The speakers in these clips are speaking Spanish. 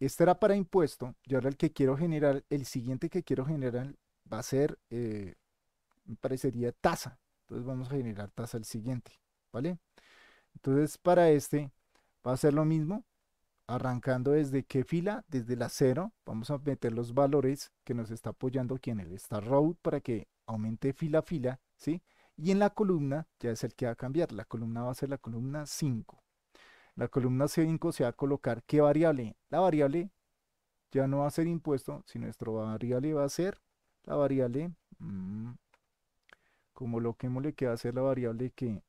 Este era para impuesto y ahora el que quiero generar, el siguiente que quiero generar va a ser, eh, me parecería tasa. Entonces vamos a generar tasa el siguiente, ¿vale? Entonces para este va a ser lo mismo, arrancando desde qué fila, desde la 0, vamos a meter los valores que nos está apoyando aquí en el star row para que aumente fila a fila, ¿sí? Y en la columna ya es el que va a cambiar, la columna va a ser la columna 5, la columna 5 se va a colocar qué variable. La variable ya no va a ser impuesto, si nuestro variable va a ser la variable, mm, como lo que va a ser la variable que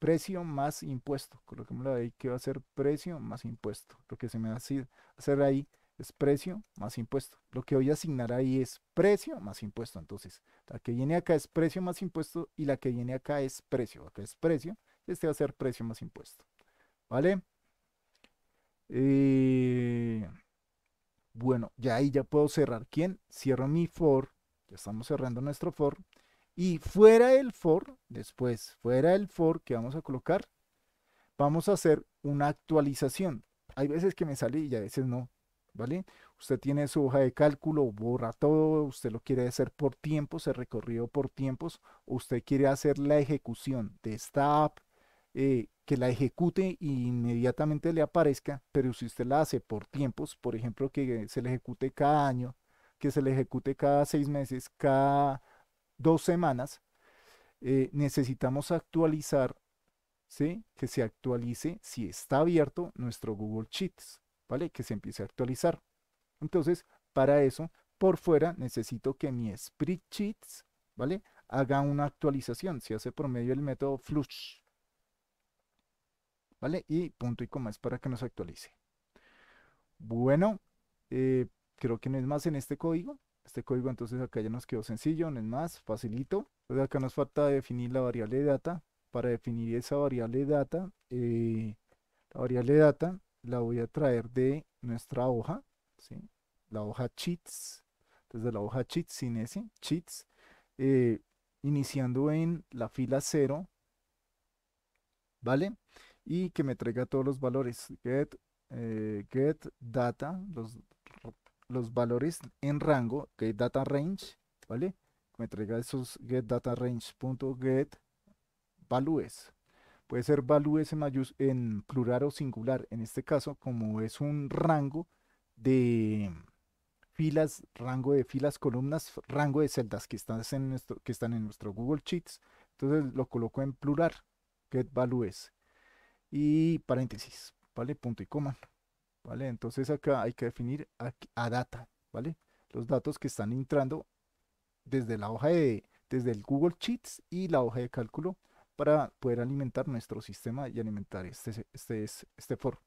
precio más impuesto. Coloquémosla ahí que va a ser precio más impuesto. Lo que se me va a hacer ahí es precio más impuesto. Lo que voy a asignar ahí es precio más impuesto. Entonces, la que viene acá es precio más impuesto y la que viene acá es precio. Acá es precio, este va a ser precio más impuesto. ¿Vale? Eh, bueno, ya ahí ya puedo cerrar quién. Cierro mi for. Ya estamos cerrando nuestro for. Y fuera el for, después, fuera el for que vamos a colocar, vamos a hacer una actualización. Hay veces que me sale y a veces no, ¿vale? Usted tiene su hoja de cálculo, borra todo, usted lo quiere hacer por tiempos, el recorrido por tiempos, usted quiere hacer la ejecución de esta app eh, que la ejecute e inmediatamente le aparezca, pero si usted la hace por tiempos, por ejemplo, que se le ejecute cada año, que se le ejecute cada seis meses, cada dos semanas, eh, necesitamos actualizar, ¿sí? que se actualice, si está abierto, nuestro Google Sheets, ¿vale? que se empiece a actualizar. Entonces, para eso, por fuera, necesito que mi Sheets, ¿vale? haga una actualización, se hace por medio del método flush, ¿vale? Y punto y coma es para que nos actualice. Bueno, eh, creo que no es más en este código. Este código entonces acá ya nos quedó sencillo, no es más, facilito. Pues acá nos falta definir la variable data. Para definir esa variable data, eh, la variable data la voy a traer de nuestra hoja, ¿sí? la hoja cheats, desde la hoja cheats sin ese, cheats, eh, iniciando en la fila 0, ¿vale? y que me traiga todos los valores. Get, eh, get data, los, los valores en rango, get data range, ¿vale? me traiga esos get data range punto get values. Puede ser values en, en plural o singular. En este caso, como es un rango de filas, rango de filas, columnas, rango de celdas que están en nuestro, que están en nuestro Google Sheets. Entonces lo coloco en plural, get values y paréntesis, ¿vale? Punto y coma, ¿vale? Entonces acá hay que definir a, data, ¿vale? Los datos que están entrando desde la hoja de, desde el Google Sheets y la hoja de cálculo para poder alimentar nuestro sistema y alimentar este, este, este, este